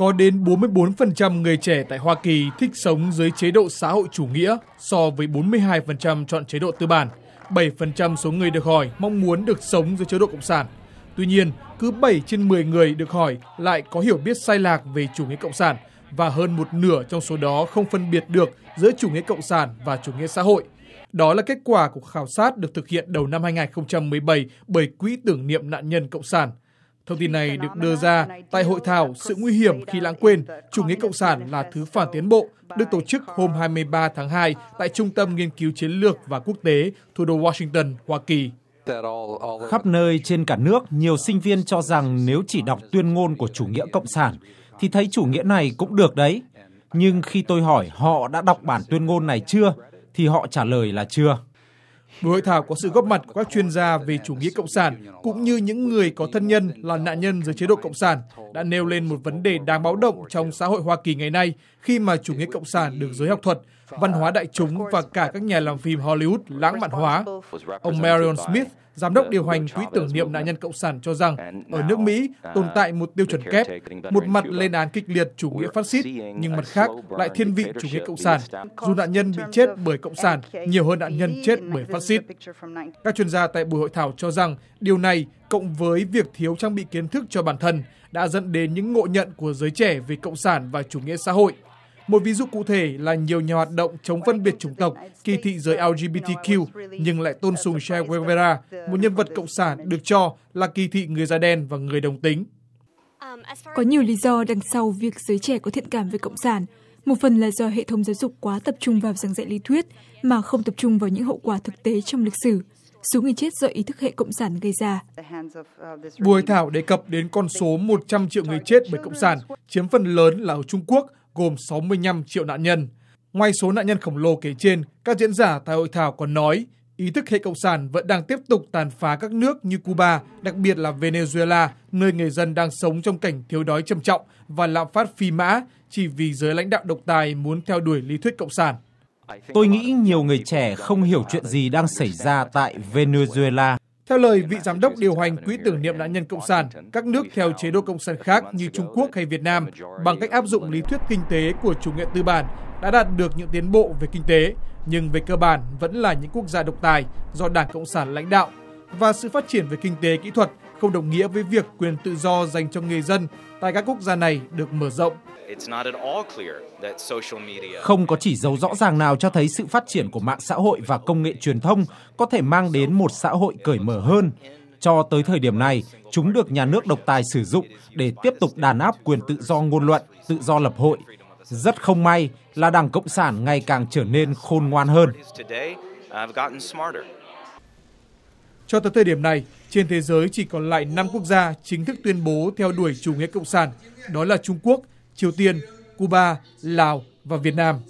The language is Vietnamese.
có đến 44% người trẻ tại Hoa Kỳ thích sống dưới chế độ xã hội chủ nghĩa so với 42% chọn chế độ tư bản. 7% số người được hỏi mong muốn được sống dưới chế độ cộng sản. Tuy nhiên, cứ 7 trên 10 người được hỏi lại có hiểu biết sai lạc về chủ nghĩa cộng sản và hơn một nửa trong số đó không phân biệt được giữa chủ nghĩa cộng sản và chủ nghĩa xã hội. Đó là kết quả của khảo sát được thực hiện đầu năm 2017 bởi Quỹ tưởng niệm nạn nhân cộng sản. Thông tin này được đưa ra tại hội thảo Sự nguy hiểm khi lãng quên, chủ nghĩa cộng sản là thứ phản tiến bộ được tổ chức hôm 23 tháng 2 tại Trung tâm Nghiên cứu Chiến lược và Quốc tế thủ đô Washington, Hoa Kỳ. Khắp nơi trên cả nước, nhiều sinh viên cho rằng nếu chỉ đọc tuyên ngôn của chủ nghĩa cộng sản thì thấy chủ nghĩa này cũng được đấy. Nhưng khi tôi hỏi họ đã đọc bản tuyên ngôn này chưa thì họ trả lời là chưa. Buổi hội thảo có sự góp mặt của các chuyên gia về chủ nghĩa cộng sản cũng như những người có thân nhân là nạn nhân dưới chế độ cộng sản đã nêu lên một vấn đề đáng báo động trong xã hội Hoa Kỳ ngày nay khi mà chủ nghĩa cộng sản được giới học thuật văn hóa đại chúng và cả các nhà làm phim Hollywood lãng mạn hóa. Ông Marion Smith, giám đốc điều hành quỹ tưởng niệm nạn nhân cộng sản cho rằng ở nước Mỹ tồn tại một tiêu chuẩn kép, một mặt lên án kịch liệt chủ nghĩa phát xít, nhưng mặt khác lại thiên vị chủ nghĩa cộng sản, dù nạn nhân bị chết bởi cộng sản nhiều hơn nạn nhân chết bởi phát xít. Các chuyên gia tại buổi hội thảo cho rằng điều này cộng với việc thiếu trang bị kiến thức cho bản thân đã dẫn đến những ngộ nhận của giới trẻ về cộng sản và chủ nghĩa xã hội một ví dụ cụ thể là nhiều nhà hoạt động chống phân biệt chủng tộc, kỳ thị giới LGBTQ nhưng lại tôn sùng Che Guevara, một nhân vật cộng sản được cho là kỳ thị người da đen và người đồng tính. Có nhiều lý do đằng sau việc giới trẻ có thiện cảm với cộng sản. Một phần là do hệ thống giáo dục quá tập trung vào giảng dạy lý thuyết mà không tập trung vào những hậu quả thực tế trong lịch sử số người chết do ý thức hệ cộng sản gây ra. Buổi thảo đề cập đến con số 100 triệu người chết bởi cộng sản, chiếm phần lớn là ở Trung Quốc gồm 65 triệu nạn nhân. Ngoài số nạn nhân khổng lồ kể trên, các diễn giả tại hội thảo còn nói ý thức hệ cộng sản vẫn đang tiếp tục tàn phá các nước như Cuba, đặc biệt là Venezuela, nơi người dân đang sống trong cảnh thiếu đói trầm trọng và lạm phát phi mã chỉ vì giới lãnh đạo độc tài muốn theo đuổi lý thuyết cộng sản. Tôi nghĩ nhiều người trẻ không hiểu chuyện gì đang xảy ra tại Venezuela. Theo lời vị giám đốc điều hành Quỹ tưởng niệm nạn nhân Cộng sản, các nước theo chế độ Cộng sản khác như Trung Quốc hay Việt Nam, bằng cách áp dụng lý thuyết kinh tế của chủ nghĩa tư bản, đã đạt được những tiến bộ về kinh tế, nhưng về cơ bản vẫn là những quốc gia độc tài do Đảng Cộng sản lãnh đạo và sự phát triển về kinh tế kỹ thuật không đồng nghĩa với việc quyền tự do dành cho người dân tại các quốc gia này được mở rộng. Không có chỉ dấu rõ ràng nào cho thấy sự phát triển của mạng xã hội và công nghệ truyền thông có thể mang đến một xã hội cởi mở hơn. Cho tới thời điểm này, chúng được nhà nước độc tài sử dụng để tiếp tục đàn áp quyền tự do ngôn luận, tự do lập hội. Rất không may là Đảng Cộng sản ngày càng trở nên khôn ngoan hơn. Cho tới thời điểm này, trên thế giới chỉ còn lại 5 quốc gia chính thức tuyên bố theo đuổi chủ nghĩa cộng sản, đó là Trung Quốc, Triều Tiên, Cuba, Lào và Việt Nam.